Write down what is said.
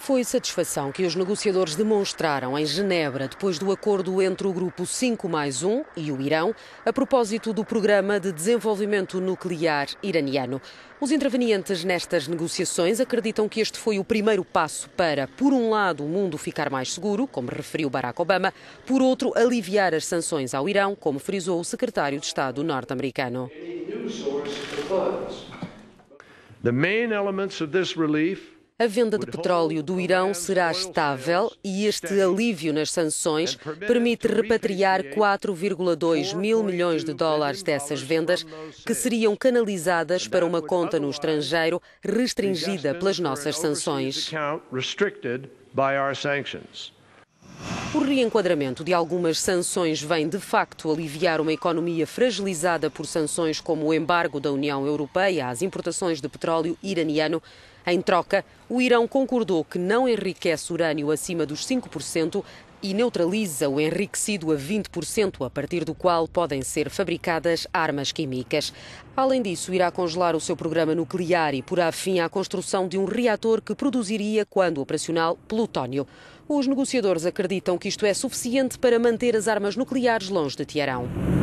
Foi satisfação que os negociadores demonstraram em Genebra depois do acordo entre o Grupo 5 mais 1 e o Irão a propósito do Programa de Desenvolvimento Nuclear Iraniano. Os intervenientes nestas negociações acreditam que este foi o primeiro passo para, por um lado, o mundo ficar mais seguro, como referiu Barack Obama, por outro, aliviar as sanções ao Irão, como frisou o secretário de Estado norte-americano. The main elements of this relief a venda de petróleo do Irão será estável e este alívio nas sanções permite repatriar 4,2 mil milhões de dólares dessas vendas, que seriam canalizadas para uma conta no estrangeiro restringida pelas nossas sanções. O reenquadramento de algumas sanções vem, de facto, aliviar uma economia fragilizada por sanções como o embargo da União Europeia às importações de petróleo iraniano, em troca, o Irão concordou que não enriquece urânio acima dos 5% e neutraliza o enriquecido a 20%, a partir do qual podem ser fabricadas armas químicas. Além disso, irá congelar o seu programa nuclear e porá fim à construção de um reator que produziria, quando operacional, plutónio. Os negociadores acreditam que isto é suficiente para manter as armas nucleares longe de Teherão.